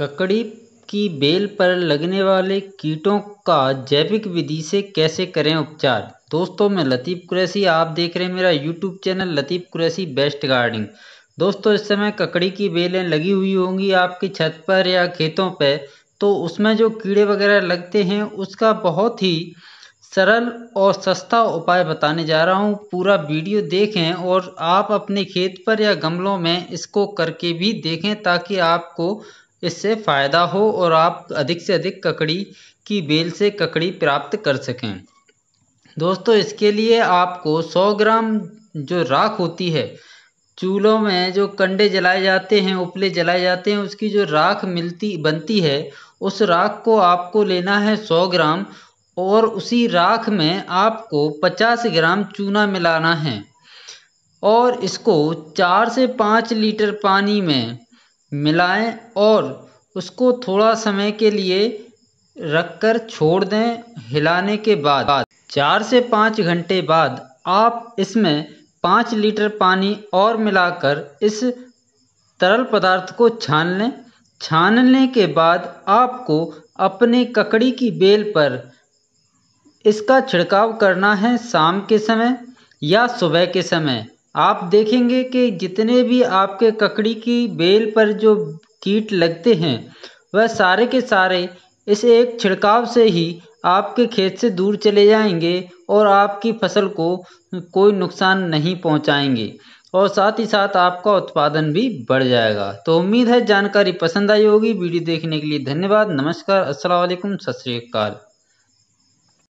ककड़ी की बेल पर लगने वाले कीटों का जैविक विधि से कैसे करें उपचार दोस्तों मैं लतीफ़ कुरैसी आप देख रहे हैं मेरा YouTube channel Latif Qureshi best gardening दोस्तों इस समय ककड़ी की बेलें लगी हुई होंगी आपकी छत पर या खेतों पर तो उसमें जो कीड़े वगैरह लगते हैं उसका बहुत ही सरल और सस्ता उपाय बताने जा रहा हूँ पूरा वीडियो देखें और आप अपने खेत पर या गमलों में इसको करके भी देखें ताकि आपको इससे फ़ायदा हो और आप अधिक से अधिक ककड़ी की बेल से ककड़ी प्राप्त कर सकें दोस्तों इसके लिए आपको 100 ग्राम जो राख होती है चूल्हों में जो कंडे जलाए जाते हैं उपले जलाए जाते हैं उसकी जो राख मिलती बनती है उस राख को आपको लेना है 100 ग्राम और उसी राख में आपको 50 ग्राम चूना मिलाना है और इसको चार से पाँच लीटर पानी में मिलाएँ और उसको थोड़ा समय के लिए रख कर छोड़ दें हिलाने के बाद चार से पाँच घंटे बाद आप इसमें पाँच लीटर पानी और मिलाकर इस तरल पदार्थ को छान लें छानने के बाद आपको अपने ककड़ी की बेल पर इसका छिड़काव करना है शाम के समय या सुबह के समय आप देखेंगे कि जितने भी आपके ककड़ी की बेल पर जो कीट लगते हैं वह सारे के सारे इस एक छिड़काव से ही आपके खेत से दूर चले जाएंगे और आपकी फसल को कोई नुकसान नहीं पहुंचाएंगे और साथ ही साथ आपका उत्पादन भी बढ़ जाएगा तो उम्मीद है जानकारी पसंद आई होगी वीडियो देखने के लिए धन्यवाद नमस्कार असलकुम सत श्रीकाल